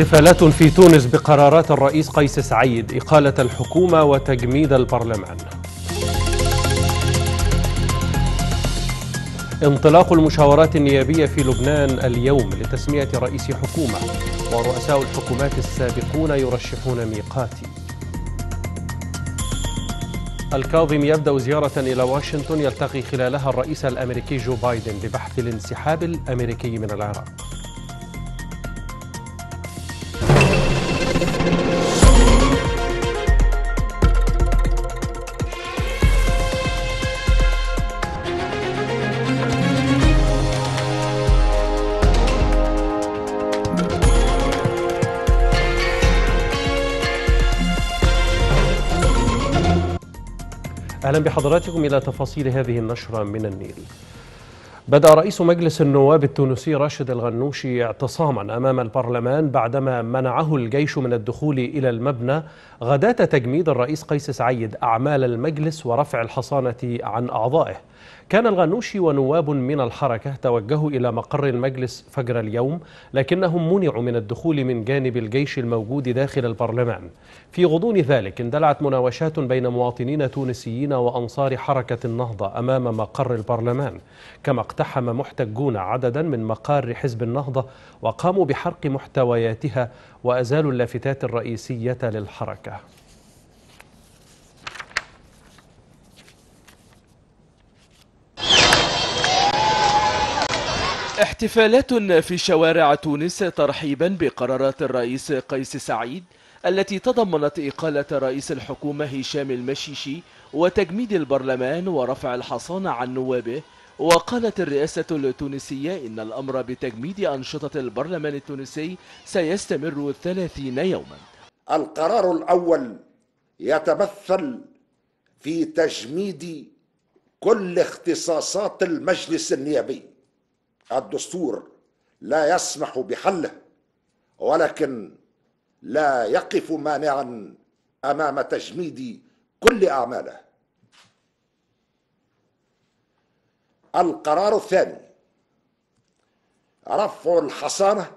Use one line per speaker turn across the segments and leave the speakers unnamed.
احتفالات في تونس بقرارات الرئيس قيس سعيد إقالة الحكومة وتجميد البرلمان انطلاق المشاورات النيابية في لبنان اليوم لتسمية رئيس حكومة ورؤساء الحكومات السابقون يرشحون ميقاتي الكاظم يبدأ زيارة إلى واشنطن يلتقي خلالها الرئيس الأمريكي جو بايدن ببحث الانسحاب الأمريكي من العراق أهلا بحضراتكم إلى تفاصيل هذه النشرة من النيل بدأ رئيس مجلس النواب التونسي راشد الغنوشي اعتصاما أمام البرلمان بعدما منعه الجيش من الدخول إلى المبنى غداة تجميد الرئيس قيس سعيد أعمال المجلس ورفع الحصانة عن أعضائه كان الغنوشي ونواب من الحركة توجهوا إلى مقر المجلس فجر اليوم لكنهم منعوا من الدخول من جانب الجيش الموجود داخل البرلمان في غضون ذلك اندلعت مناوشات بين مواطنين تونسيين وأنصار حركة النهضة أمام مقر البرلمان كما اقتحم محتجون عددا من مقار حزب النهضة وقاموا بحرق محتوياتها وأزالوا اللافتات الرئيسية للحركة
احتفالات في شوارع تونس ترحيبا بقرارات الرئيس قيس سعيد التي تضمنت إقالة رئيس الحكومة هشام المشيشي وتجميد البرلمان ورفع الحصانة عن نوابه وقالت الرئاسة التونسية إن الأمر بتجميد أنشطة البرلمان التونسي سيستمر ثلاثين يوما القرار الأول يتمثل في تجميد كل اختصاصات المجلس النيابي الدستور لا يسمح بحله ولكن لا يقف مانعا امام تجميد كل اعماله القرار الثاني رفع الحصانه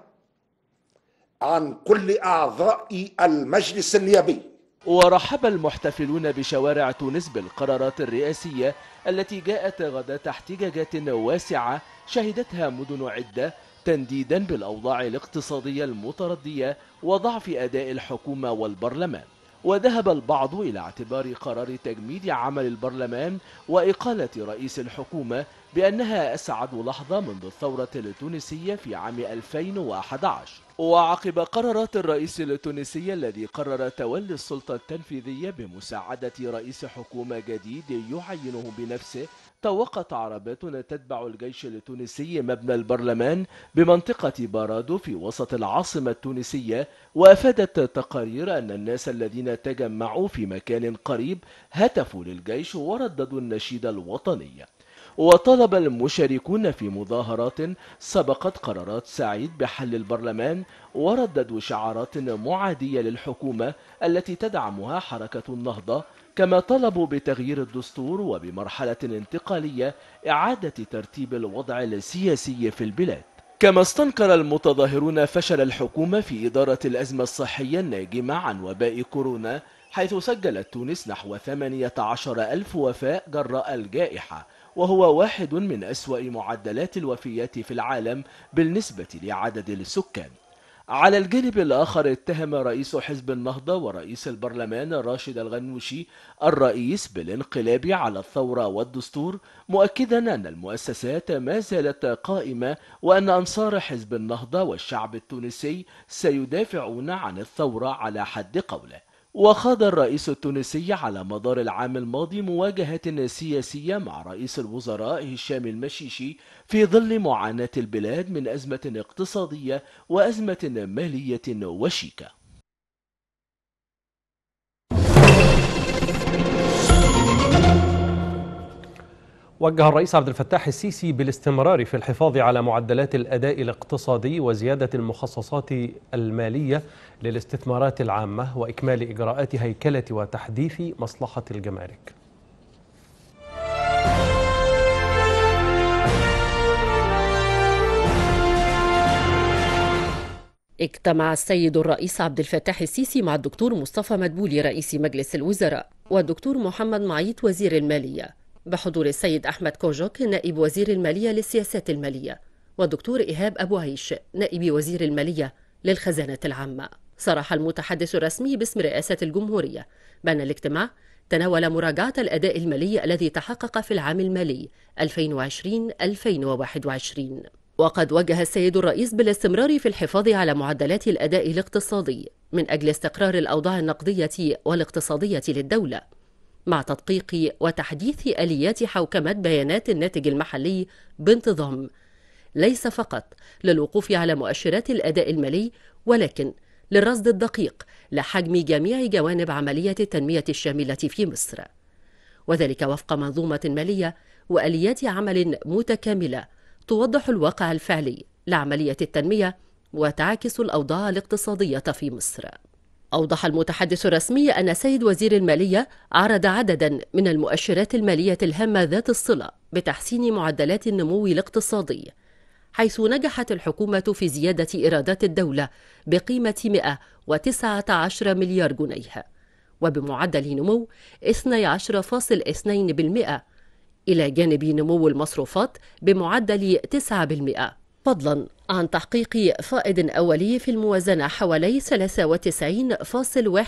عن كل اعضاء المجلس النيابي ورحب المحتفلون بشوارع تونس بالقرارات الرئاسية التي جاءت غدا احتجاجات واسعة شهدتها مدن عدة تنديدا بالأوضاع الاقتصادية المتردية وضعف أداء الحكومة والبرلمان وذهب البعض إلى اعتبار قرار تجميد عمل البرلمان وإقالة رئيس الحكومة بأنها أسعد لحظة منذ الثورة التونسية في عام 2011 وعقب قرارات الرئيس التونسي الذي قرر تولي السلطة التنفيذية بمساعدة رئيس حكومة جديد يعينه بنفسه توقت عربات تتبع الجيش التونسي مبنى البرلمان بمنطقة بارادو في وسط العاصمة التونسية وأفادت تقارير أن الناس الذين تجمعوا في مكان قريب هتفوا للجيش ورددوا النشيد الوطني وطلب المشاركون في مظاهرات سبقت قرارات سعيد بحل البرلمان ورددوا شعارات معادية للحكومة التي تدعمها حركة النهضة كما طلبوا بتغيير الدستور وبمرحلة انتقالية إعادة ترتيب الوضع السياسي في البلاد كما استنكر المتظاهرون فشل الحكومة في إدارة الأزمة الصحية الناجمة عن وباء كورونا حيث سجلت تونس نحو 18 ألف وفاء جراء الجائحة وهو واحد من أسوأ معدلات الوفيات في العالم بالنسبة لعدد السكان على الجانب الآخر اتهم رئيس حزب النهضة ورئيس البرلمان راشد الغنوشي الرئيس بالانقلاب على الثورة والدستور مؤكدا أن المؤسسات ما زالت قائمة وأن أنصار حزب النهضة والشعب التونسي سيدافعون عن الثورة على حد قوله وخاض الرئيس التونسي على مدار العام الماضي مواجهة سياسية مع رئيس الوزراء هشام المشيشي في ظل معاناة البلاد من أزمة اقتصادية وأزمة مالية وشيكة وجه
الرئيس عبد الفتاح السيسي بالاستمرار في الحفاظ على معدلات الاداء الاقتصادي وزياده المخصصات الماليه للاستثمارات العامه واكمال اجراءات هيكله وتحديث مصلحه الجمارك
اجتمع السيد الرئيس عبد الفتاح السيسي مع الدكتور مصطفى مدبولي رئيس مجلس الوزراء والدكتور محمد معيط وزير الماليه بحضور السيد أحمد كوجوك نائب وزير المالية للسياسات المالية والدكتور إيهاب أبو عيش نائب وزير المالية للخزانة العامة صرح المتحدث الرسمي باسم رئاسة الجمهورية بأن الاجتماع تناول مراجعة الأداء المالي الذي تحقق في العام المالي 2020-2021 وقد وجه السيد الرئيس بالاستمرار في الحفاظ على معدلات الأداء الاقتصادي من أجل استقرار الأوضاع النقدية والاقتصادية للدولة مع تدقيق وتحديث اليات حوكمه بيانات الناتج المحلي بانتظام ليس فقط للوقوف على مؤشرات الاداء المالي ولكن للرصد الدقيق لحجم جميع جوانب عمليه التنميه الشامله في مصر وذلك وفق منظومه ماليه واليات عمل متكامله توضح الواقع الفعلي لعمليه التنميه وتعكس الاوضاع الاقتصاديه في مصر أوضح المتحدث الرسمي أن سيد وزير المالية عرض عددا من المؤشرات المالية الهامة ذات الصلة بتحسين معدلات النمو الاقتصادي حيث نجحت الحكومة في زيادة إيرادات الدولة بقيمة 119 مليار جنيه وبمعدل نمو 12.2% إلى جانب نمو المصروفات بمعدل 9% فضلا عن تحقيق فائض أولي في الموازنة حوالي 93.1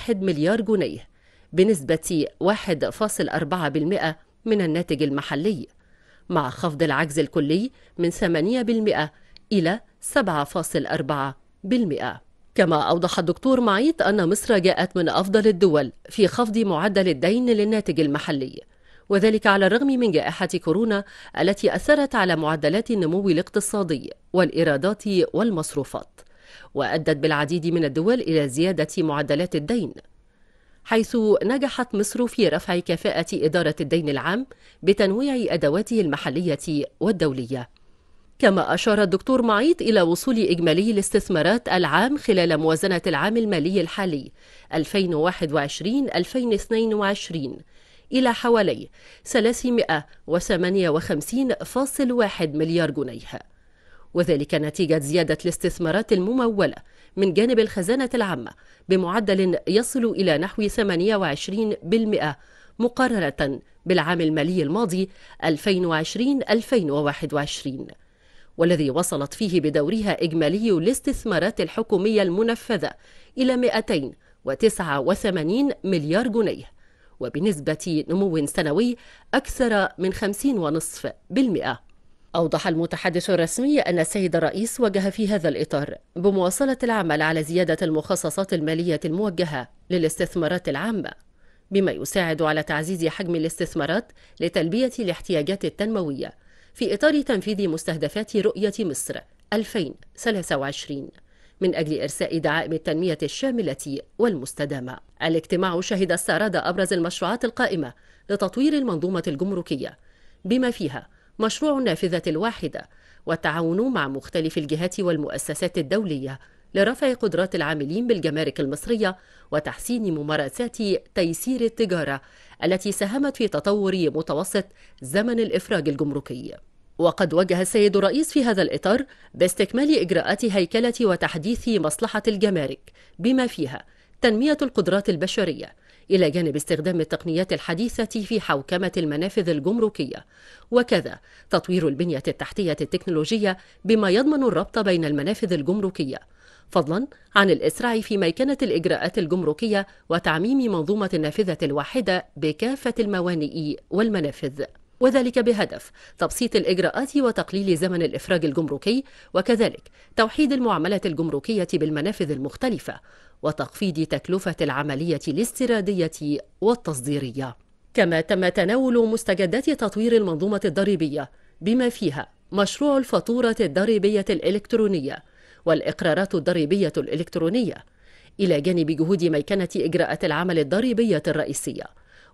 مليار جنيه بنسبة 1.4% من الناتج المحلي مع خفض العجز الكلي من 8% إلى 7.4% كما أوضح الدكتور معيط أن مصر جاءت من أفضل الدول في خفض معدل الدين للناتج المحلي وذلك على الرغم من جائحة كورونا التي أثرت على معدلات النمو الاقتصادي والإيرادات والمصروفات وأدت بالعديد من الدول إلى زيادة معدلات الدين حيث نجحت مصر في رفع كفاءة إدارة الدين العام بتنويع أدواته المحلية والدولية كما أشار الدكتور معيط إلى وصول إجمالي الاستثمارات العام خلال موازنة العام المالي الحالي 2021-2022 إلى حوالي 358.1 مليار جنيه وذلك نتيجة زيادة الاستثمارات الممولة من جانب الخزانة العامة بمعدل يصل إلى نحو 28% مقارنة بالعام المالي الماضي 2020-2021 والذي وصلت فيه بدورها إجمالي الاستثمارات الحكومية المنفذة إلى 289 مليار جنيه وبنسبة نمو سنوي أكثر من 50.5% أوضح المتحدث الرسمي أن السيد الرئيس وجه في هذا الإطار بمواصلة العمل على زيادة المخصصات المالية الموجهة للاستثمارات العامة بما يساعد على تعزيز حجم الاستثمارات لتلبية الاحتياجات التنموية في إطار تنفيذ مستهدفات رؤية مصر 2023 من أجل إرساء دعائم التنمية الشاملة والمستدامة الاجتماع شهد استعراض أبرز المشروعات القائمة لتطوير المنظومة الجمركية بما فيها مشروع النافذة الواحدة والتعاون مع مختلف الجهات والمؤسسات الدولية لرفع قدرات العاملين بالجمارك المصرية وتحسين ممارسات تيسير التجارة التي ساهمت في تطور متوسط زمن الإفراج الجمركي وقد وجه السيد الرئيس في هذا الإطار باستكمال إجراءات هيكلة وتحديث مصلحة الجمارك بما فيها تنمية القدرات البشرية إلى جانب استخدام التقنيات الحديثة في حوكمة المنافذ الجمركية وكذا تطوير البنية التحتية التكنولوجية بما يضمن الربط بين المنافذ الجمركية فضلا عن الإسراع في ميكنة الإجراءات الجمركية وتعميم منظومة النافذة الواحدة بكافة الموانئ والمنافذ وذلك بهدف تبسيط الإجراءات وتقليل زمن الإفراج الجمركي وكذلك توحيد المعاملة الجمركية بالمنافذ المختلفة وتخفيض تكلفة العملية الاستيرادية والتصديرية كما تم تناول مستجدات تطوير المنظومة الضريبية بما فيها مشروع الفاتورة الضريبية الإلكترونية والإقرارات الضريبية الإلكترونية إلى جانب جهود ميكنة إجراءات العمل الضريبية الرئيسية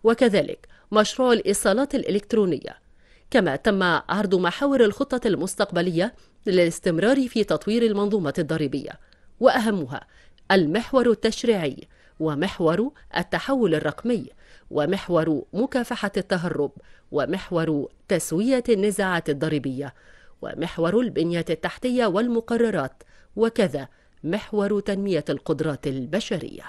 وكذلك مشروع الإيصالات الإلكترونية كما تم عرض محاور الخطة المستقبلية للاستمرار في تطوير المنظومة الضريبية وأهمها المحور التشريعي ومحور التحول الرقمي ومحور مكافحة التهرب ومحور تسوية النزاعات الضريبية ومحور البنية التحتية والمقررات وكذا محور تنمية القدرات البشرية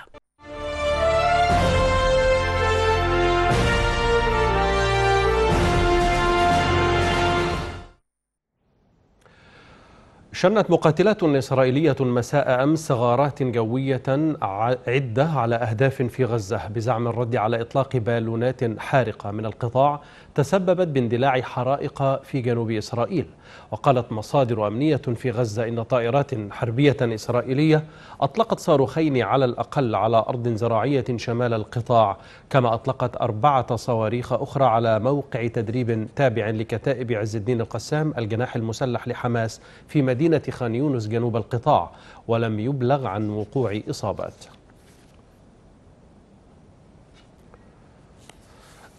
شنت مقاتلات إسرائيلية مساء أمس غارات جوية عدة على أهداف في غزة بزعم الرد على إطلاق بالونات حارقة من القطاع تسببت باندلاع حرائق في جنوب إسرائيل وقالت مصادر أمنية في غزة إن طائرات حربية إسرائيلية أطلقت صاروخين على الأقل على أرض زراعية شمال القطاع كما أطلقت أربعة صواريخ أخرى على موقع تدريب تابع لكتائب عز الدين القسام الجناح المسلح لحماس في مدينة خان يونس جنوب القطاع ولم يبلغ عن وقوع إصابات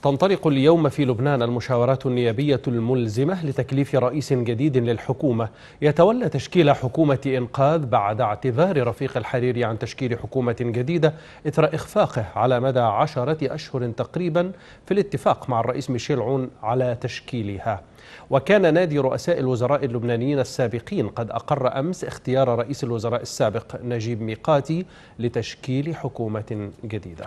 تنطلق اليوم في لبنان المشاورات النيابية الملزمة لتكليف رئيس جديد للحكومة يتولى تشكيل حكومة إنقاذ بعد اعتذار رفيق الحريري عن تشكيل حكومة جديدة إثر إخفاقه على مدى عشرة أشهر تقريبا في الاتفاق مع الرئيس ميشيل عون على تشكيلها وكان نادي رؤساء الوزراء اللبنانيين السابقين قد أقر أمس اختيار رئيس الوزراء السابق نجيب ميقاتي لتشكيل حكومة جديدة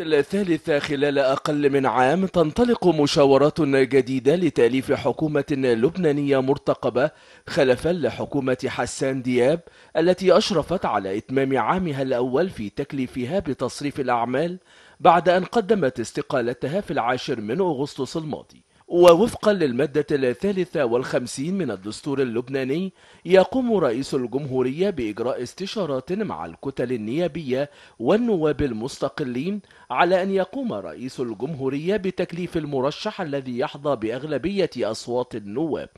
الثالثة خلال أقل من عام تنطلق مشاورات جديدة لتأليف حكومة لبنانية مرتقبة خلفا لحكومة حسان دياب التي أشرفت على إتمام عامها الأول في تكليفها بتصريف الأعمال بعد أن قدمت استقالتها في العاشر من أغسطس الماضي ووفقا للمادة الثالثة والخمسين من الدستور اللبناني يقوم رئيس الجمهورية بإجراء استشارات مع الكتل النيابية والنواب المستقلين على أن يقوم رئيس الجمهورية بتكليف المرشح الذي يحظى بأغلبية أصوات النواب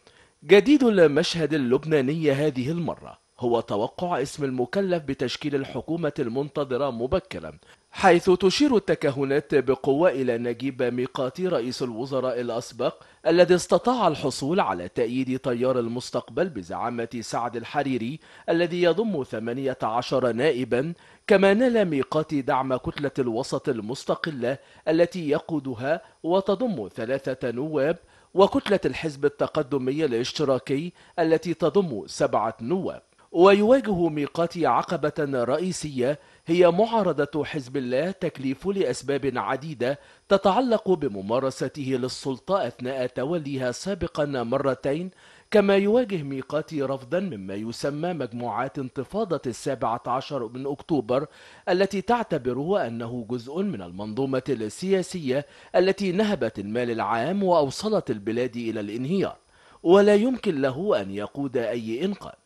جديد المشهد اللبناني هذه المرة هو توقع اسم المكلف بتشكيل الحكومة المنتظرة مبكرا حيث تشير التكهنات بقوة إلى نجيب ميقاتي رئيس الوزراء الأسبق الذي استطاع الحصول على تأييد تيار المستقبل بزعامة سعد الحريري الذي يضم 18 نائبا كما نال ميقاتي دعم كتلة الوسط المستقلة التي يقودها وتضم ثلاثة نواب وكتلة الحزب التقدمي الاشتراكي التي تضم سبعة نواب ويواجه ميقاتي عقبة رئيسية هي معارضة حزب الله تكليف لأسباب عديدة تتعلق بممارسته للسلطة أثناء توليها سابقا مرتين كما يواجه ميقاتي رفضا مما يسمى مجموعات انتفاضة السابعة عشر من أكتوبر التي تعتبره أنه جزء من المنظومة السياسية التي نهبت المال العام وأوصلت البلاد إلى الانهيار ولا يمكن له أن يقود أي إنقاذ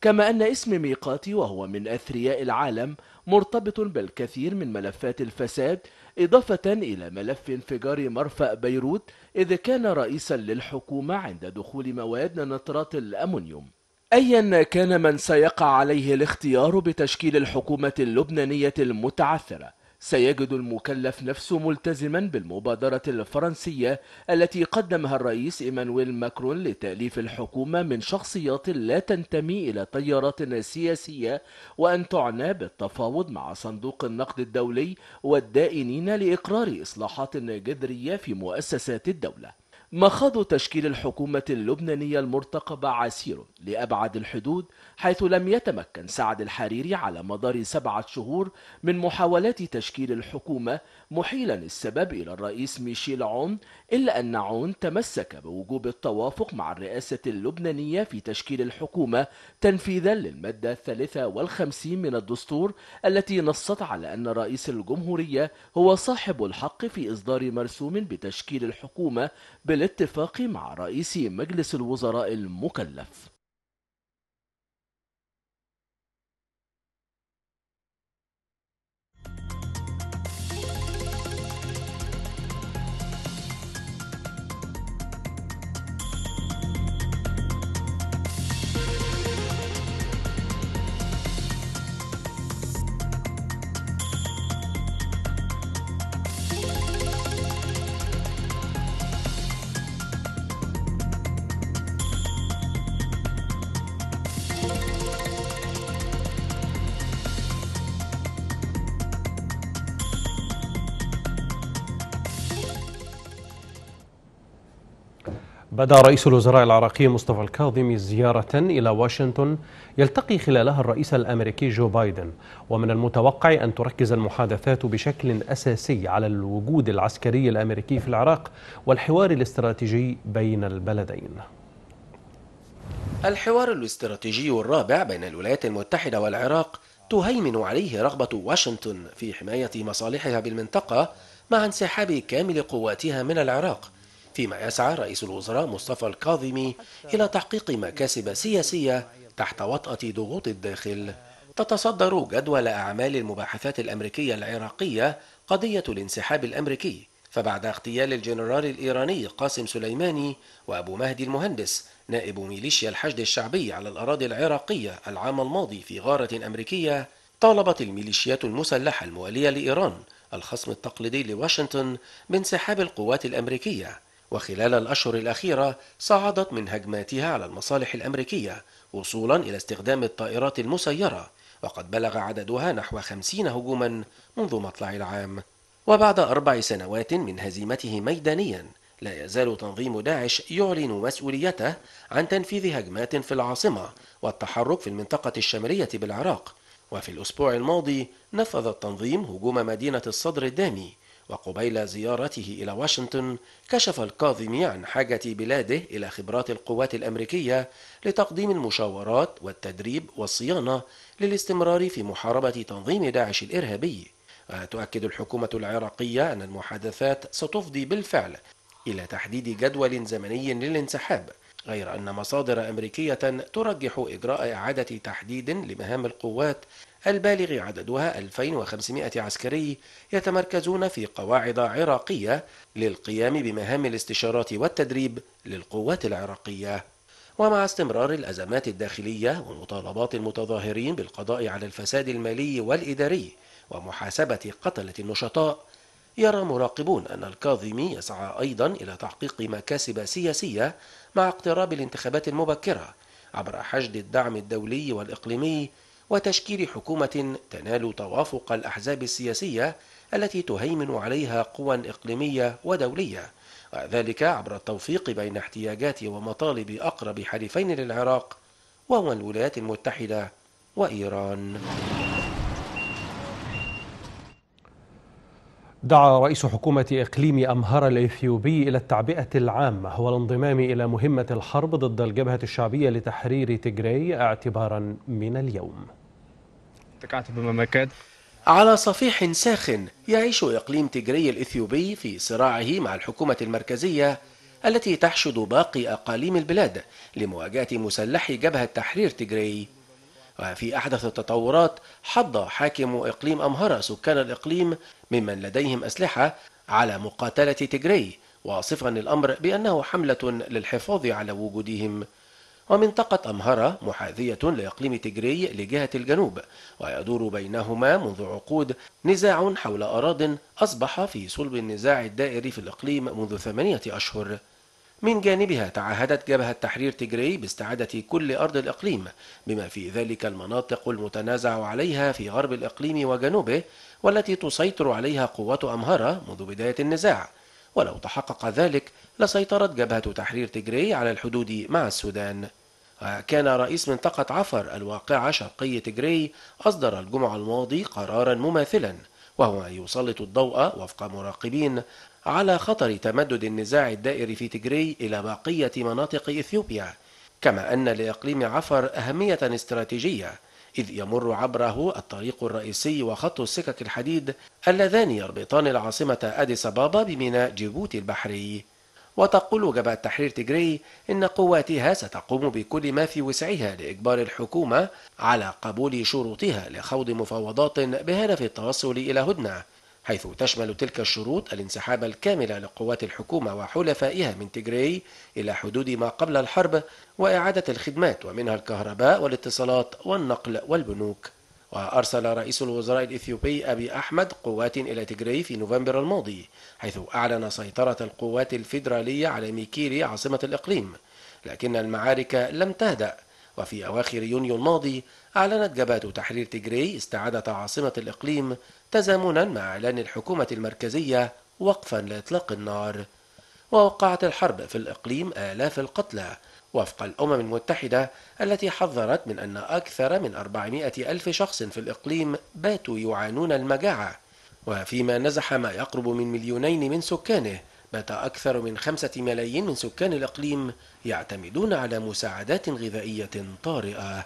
كما أن اسم ميقاتي وهو من أثرياء العالم مرتبط بالكثير من ملفات الفساد إضافة إلى ملف انفجار مرفأ بيروت إذ كان رئيسا للحكومة عند دخول مواد نترات الأمونيوم أيا كان من سيقع عليه الاختيار بتشكيل الحكومة اللبنانية المتعثرة سيجد المكلف نفسه ملتزما بالمبادرة الفرنسية التي قدمها الرئيس إيمانويل ماكرون لتأليف الحكومة من شخصيات لا تنتمي إلى تيارات سياسية وأن تعنى بالتفاوض مع صندوق النقد الدولي والدائنين لإقرار إصلاحات جذرية في مؤسسات الدولة مخاض تشكيل الحكومة اللبنانية المرتقبة عسير لأبعد الحدود حيث لم يتمكن سعد الحريري على مدار سبعة شهور من محاولات تشكيل الحكومة محيلا السبب إلى الرئيس ميشيل عون إلا أن عون تمسك بوجوب التوافق مع الرئاسة اللبنانية في تشكيل الحكومة تنفيذا للمادة الثالثة والخمسين من الدستور التي نصت على أن رئيس الجمهورية هو صاحب الحق في إصدار مرسوم بتشكيل الحكومة بال الاتفاق مع رئيس مجلس الوزراء المكلف
بدأ رئيس الوزراء العراقي مصطفى الكاظمي زيارة إلى واشنطن يلتقي خلالها الرئيس الأمريكي جو بايدن ومن المتوقع أن تركز المحادثات بشكل أساسي على الوجود العسكري الأمريكي في العراق والحوار الاستراتيجي بين البلدين
الحوار الاستراتيجي الرابع بين الولايات المتحدة والعراق تهيمن عليه رغبة واشنطن في حماية مصالحها بالمنطقة مع انسحاب كامل قواتها من العراق فيما يسعى رئيس الوزراء مصطفى الكاظمي إلى تحقيق مكاسب سياسية تحت وطأة ضغوط الداخل تتصدر جدول أعمال المباحثات الأمريكية العراقية قضية الانسحاب الأمريكي فبعد اغتيال الجنرال الإيراني قاسم سليماني وأبو مهدي المهندس نائب ميليشيا الحشد الشعبي على الأراضي العراقية العام الماضي في غارة أمريكية طالبت الميليشيات المسلحة الموالية لإيران الخصم التقليدي لواشنطن بانسحاب القوات الأمريكية وخلال الأشهر الأخيرة صعدت من هجماتها على المصالح الأمريكية وصولا إلى استخدام الطائرات المسيرة وقد بلغ عددها نحو خمسين هجوما منذ مطلع العام وبعد أربع سنوات من هزيمته ميدانيا لا يزال تنظيم داعش يعلن مسؤوليته عن تنفيذ هجمات في العاصمة والتحرك في المنطقة الشمالية بالعراق وفي الأسبوع الماضي نفذ التنظيم هجوم مدينة الصدر الدامي وقبيل زيارته إلى واشنطن كشف الكاظمي عن حاجة بلاده إلى خبرات القوات الأمريكية لتقديم المشاورات والتدريب والصيانة للاستمرار في محاربة تنظيم داعش الإرهابي وتؤكد الحكومة العراقية أن المحادثات ستفضي بالفعل إلى تحديد جدول زمني للانسحاب غير أن مصادر أمريكية ترجح إجراء إعادة تحديد لمهام القوات البالغ عددها 2500 عسكري يتمركزون في قواعد عراقية للقيام بمهام الاستشارات والتدريب للقوات العراقية ومع استمرار الأزمات الداخلية ومطالبات المتظاهرين بالقضاء على الفساد المالي والإداري ومحاسبة قتلة النشطاء يرى مراقبون أن الكاظمي يسعى أيضا إلى تحقيق مكاسب سياسية مع اقتراب الانتخابات المبكرة عبر حشد الدعم الدولي والإقليمي وتشكيل حكومة تنال توافق الأحزاب السياسية التي تهيمن عليها قوى إقليمية ودولية وذلك عبر التوفيق بين احتياجات ومطالب أقرب حليفين للعراق وهو الولايات المتحدة
وإيران دعا رئيس حكومة إقليم أمهر الإثيوبي إلى التعبئة العامة والانضمام إلى مهمة الحرب ضد الجبهة الشعبية لتحرير تجري اعتبارا من اليوم على صفيح ساخن
يعيش إقليم تجري الإثيوبي في صراعه مع الحكومة المركزية التي تحشد باقي أقاليم البلاد لمواجهة مسلحي جبهة تحرير تجري وفي أحدث التطورات حض حاكم إقليم أمهرة سكان الإقليم ممن لديهم أسلحة على مقاتلة تجري واصفا الأمر بأنه حملة للحفاظ على وجودهم ومنطقة أمهرة محاذية لإقليم تجري لجهة الجنوب ويدور بينهما منذ عقود نزاع حول أراض أصبح في صلب النزاع الدائري في الإقليم منذ ثمانية أشهر من جانبها تعهدت جبهة تحرير تجري باستعادة كل أرض الإقليم بما في ذلك المناطق المتنازع عليها في غرب الإقليم وجنوبه والتي تسيطر عليها قوات أمهرة منذ بداية النزاع ولو تحقق ذلك لسيطرت جبهة تحرير تجري على الحدود مع السودان كان رئيس منطقة عفر الواقعة شرقي تجري أصدر الجمعة الماضي قرارا مماثلا وهو يسلط الضوء وفق مراقبين على خطر تمدد النزاع الدائري في تجري إلى بقية مناطق إثيوبيا كما أن لإقليم عفر أهمية استراتيجية إذ يمر عبره الطريق الرئيسي وخط السكك الحديد اللذان يربطان العاصمة أديس أبابا بميناء جيبوتي البحري وتقول جبهة تحرير تجري إن قواتها ستقوم بكل ما في وسعها لإجبار الحكومة على قبول شروطها لخوض مفاوضات بهدف التوصل إلى هدنة حيث تشمل تلك الشروط الانسحاب الكامل لقوات الحكومة وحلفائها من تجري إلى حدود ما قبل الحرب وإعادة الخدمات ومنها الكهرباء والاتصالات والنقل والبنوك وأرسل رئيس الوزراء الإثيوبي أبي أحمد قوات إلى تجري في نوفمبر الماضي حيث أعلن سيطرة القوات الفيدرالية على ميكيري عاصمة الإقليم لكن المعارك لم تهدأ وفي أواخر يونيو الماضي أعلنت جبهة تحرير تجري استعادة عاصمة الإقليم تزامنا مع إعلان الحكومة المركزية وقفا لإطلاق النار ووقعت الحرب في الإقليم آلاف القتلى وفق الأمم المتحدة التي حذرت من أن أكثر من 400 ألف شخص في الإقليم باتوا يعانون المجاعة وفيما نزح ما يقرب من مليونين من سكانه بات أكثر من خمسة ملايين من سكان الإقليم يعتمدون على مساعدات غذائية طارئة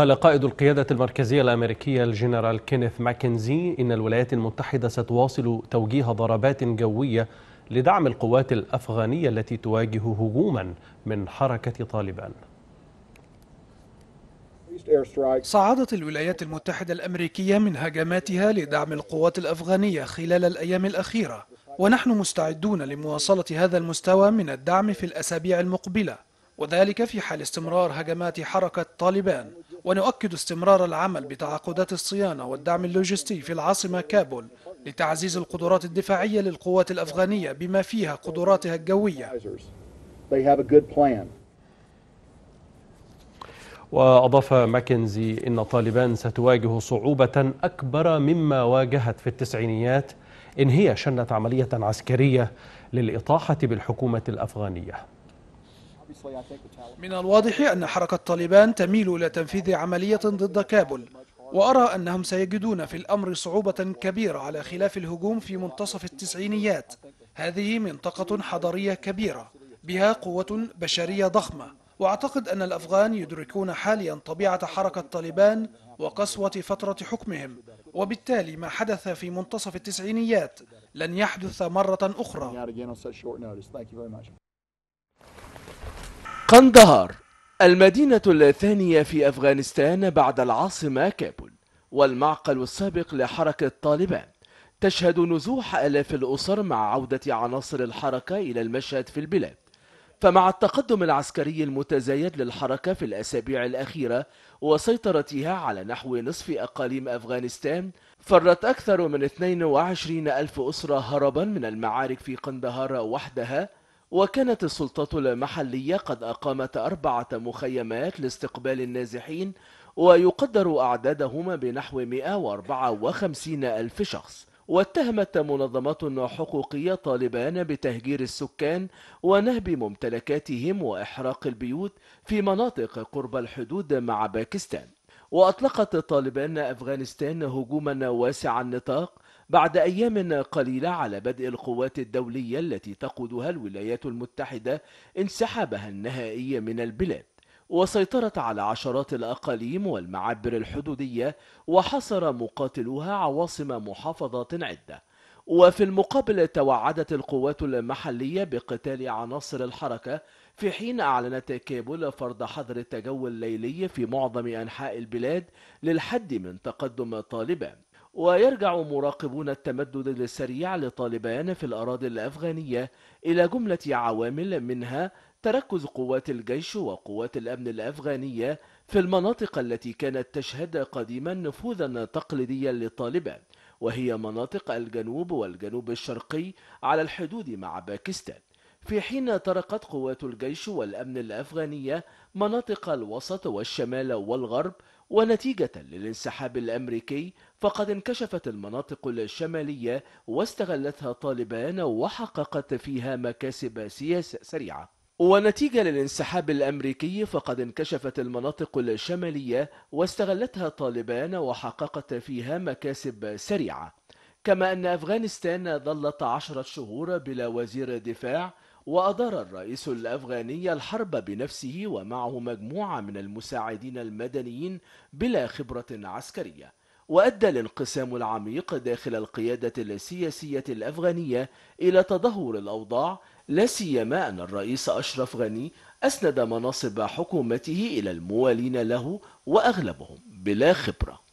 قال قائد القيادة المركزية الأمريكية الجنرال كينيث ماكنزي إن الولايات المتحدة ستواصل توجيه ضربات جوية لدعم القوات الأفغانية التي تواجه هجوما من حركة طالبان
صعدت الولايات المتحدة الأمريكية من هجماتها لدعم القوات الأفغانية خلال الأيام الأخيرة ونحن مستعدون لمواصلة هذا المستوى من الدعم في الأسابيع المقبلة وذلك في حال استمرار هجمات حركة طالبان ونؤكد استمرار العمل بتعاقدات الصيانة والدعم اللوجستي في العاصمة كابول لتعزيز القدرات الدفاعية للقوات الأفغانية بما فيها قدراتها الجوية
وأضاف ماكنزي إن طالبان ستواجه صعوبة أكبر مما واجهت في التسعينيات إن هي شنت عملية عسكرية للإطاحة بالحكومة الأفغانية
من الواضح أن حركة طالبان تميل إلى تنفيذ عملية ضد كابول وأرى أنهم سيجدون في الأمر صعوبة كبيرة على خلاف الهجوم في منتصف التسعينيات هذه منطقة حضرية كبيرة بها قوة بشرية ضخمة وأعتقد أن الأفغان يدركون حاليا طبيعة حركة طالبان وقسوة فترة حكمهم وبالتالي ما حدث في منتصف التسعينيات لن يحدث مرة أخرى
قندهار المدينة الثانية في أفغانستان بعد العاصمة كابول والمعقل السابق لحركة طالبان تشهد نزوح آلاف الأسر مع عودة عناصر الحركة إلى المشهد في البلاد فمع التقدم العسكري المتزايد للحركة في الأسابيع الأخيرة وسيطرتها على نحو نصف أقاليم أفغانستان فرت أكثر من 22 ألف أسرة هربا من المعارك في قندهار وحدها وكانت السلطات المحلية قد أقامت أربعة مخيمات لاستقبال النازحين ويقدر أعدادهما بنحو 154 ألف شخص واتهمت منظمات حقوقية طالبان بتهجير السكان ونهب ممتلكاتهم وإحراق البيوت في مناطق قرب الحدود مع باكستان وأطلقت طالبان أفغانستان هجوما واسع النطاق بعد أيام قليلة على بدء القوات الدولية التي تقودها الولايات المتحدة انسحابها النهائي من البلاد وسيطرت على عشرات الأقاليم والمعابر الحدودية وحصر مقاتلوها عواصم محافظات عدة وفي المقابل توعدت القوات المحلية بقتال عناصر الحركة في حين أعلنت كابول فرض حظر التجول الليلي في معظم أنحاء البلاد للحد من تقدم طالبان ويرجع مراقبون التمدد السريع لطالبان في الأراضي الأفغانية إلى جملة عوامل منها تركز قوات الجيش وقوات الأمن الأفغانية في المناطق التي كانت تشهد قديما نفوذا تقليديا لطالبان وهي مناطق الجنوب والجنوب الشرقي على الحدود مع باكستان في حين طرقت قوات الجيش والأمن الأفغانية مناطق الوسط والشمال والغرب ونتيجة للانسحاب الأمريكي فقد انكشفت المناطق الشمالية واستغلتها طالبان وحققت فيها مكاسب سياسة سريعة ونتيجة للانسحاب الأمريكي فقد انكشفت المناطق الشمالية واستغلتها طالبان وحققت فيها مكاسب سريعة كما أن أفغانستان ظلت عشرة شهور بلا وزير دفاع وأدار الرئيس الأفغاني الحرب بنفسه ومعه مجموعة من المساعدين المدنيين بلا خبرة عسكرية وأدى الانقسام العميق داخل القيادة السياسية الأفغانية إلى تدهور الأوضاع لا سيما أن الرئيس أشرف غني أسند مناصب حكومته إلى الموالين له وأغلبهم بلا خبرة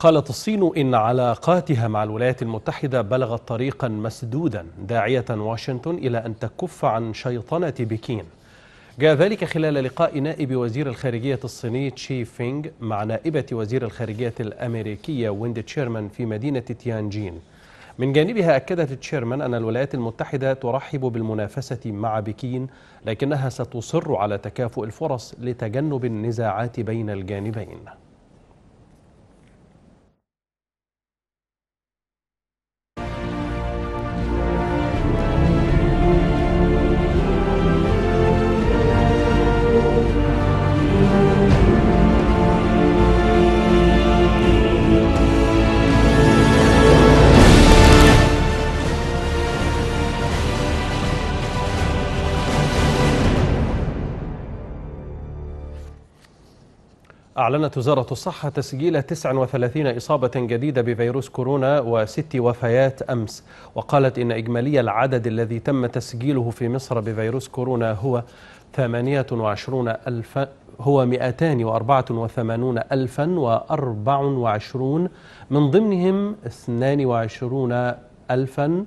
قالت الصين إن علاقاتها مع الولايات المتحدة بلغت طريقا مسدودا داعية واشنطن إلى أن تكف عن شيطنة بكين جاء ذلك خلال لقاء نائب وزير الخارجية الصيني تشي فينغ مع نائبة وزير الخارجية الأمريكية ويند تشيرمان في مدينة تيانجين من جانبها أكدت تشيرمان أن الولايات المتحدة ترحب بالمنافسة مع بكين لكنها ستصر على تكافؤ الفرص لتجنب النزاعات بين الجانبين أعلنت وزارة الصحة تسجيل 39 إصابة جديدة بفيروس كورونا وست وفيات أمس وقالت إن إجمالي العدد الذي تم تسجيله في مصر بفيروس كورونا هو 28 ألف هو 284 ألفا و24 من ضمنهم 22 ألفا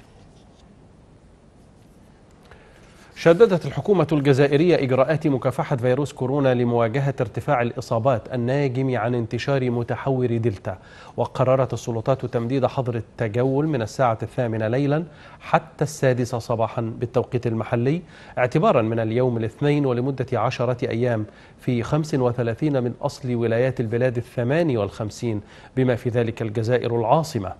شددت الحكومة الجزائرية إجراءات مكافحة فيروس كورونا لمواجهة ارتفاع الإصابات الناجم عن انتشار متحور دلتا وقررت السلطات تمديد حظر التجول من الساعة الثامنة ليلا حتى السادسة صباحا بالتوقيت المحلي اعتبارا من اليوم الاثنين ولمدة عشرة أيام في 35 من أصل ولايات البلاد الثماني والخمسين بما في ذلك الجزائر العاصمة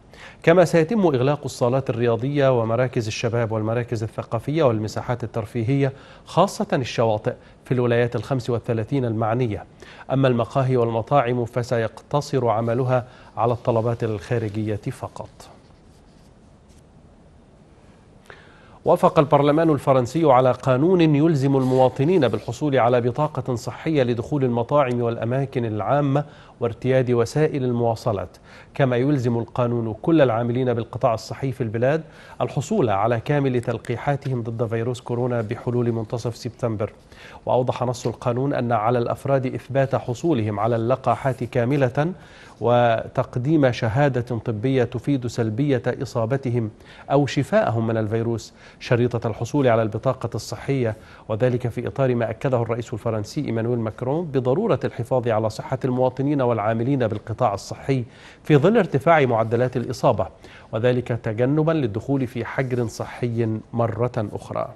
كما سيتم إغلاق الصالات الرياضية ومراكز الشباب والمراكز الثقافية والمساحات الترفيهية خاصة الشواطئ في الولايات الخمس والثلاثين المعنية أما المقاهي والمطاعم فسيقتصر عملها على الطلبات الخارجية فقط وافق البرلمان الفرنسي على قانون يلزم المواطنين بالحصول على بطاقة صحية لدخول المطاعم والأماكن العامة وارتياد وسائل المواصلات كما يلزم القانون كل العاملين بالقطاع الصحي في البلاد الحصول على كامل تلقيحاتهم ضد فيروس كورونا بحلول منتصف سبتمبر وأوضح نص القانون أن على الأفراد إثبات حصولهم على اللقاحات كاملة وتقديم شهادة طبية تفيد سلبية إصابتهم أو شفائهم من الفيروس شريطة الحصول على البطاقة الصحية وذلك في إطار ما أكده الرئيس الفرنسي إيمانويل ماكرون بضرورة الحفاظ على صحة المواطنين والعاملين بالقطاع الصحي في ظل ارتفاع معدلات الإصابة وذلك تجنبا للدخول في حجر صحي مرة أخرى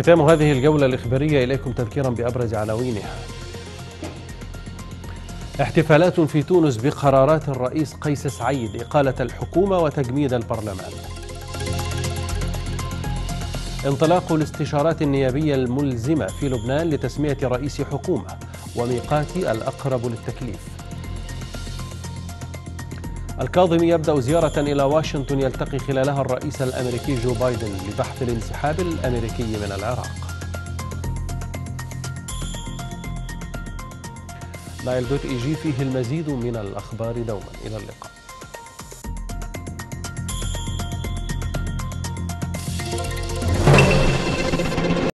ختام هذه الجولة الإخبارية إليكم تذكيرا بأبرز عناوينها احتفالات في تونس بقرارات الرئيس قيس سعيد إقالة الحكومة وتجميد البرلمان انطلاق الاستشارات النيابية الملزمة في لبنان لتسمية رئيس حكومة وميقات الأقرب للتكليف الكاظمي يبدأ زيارة إلى واشنطن يلتقي خلالها الرئيس الأمريكي جو بايدن لبحث الانسحاب الأمريكي من العراق نايل دوت اي جي فيه المزيد من الأخبار دوما إلى اللقاء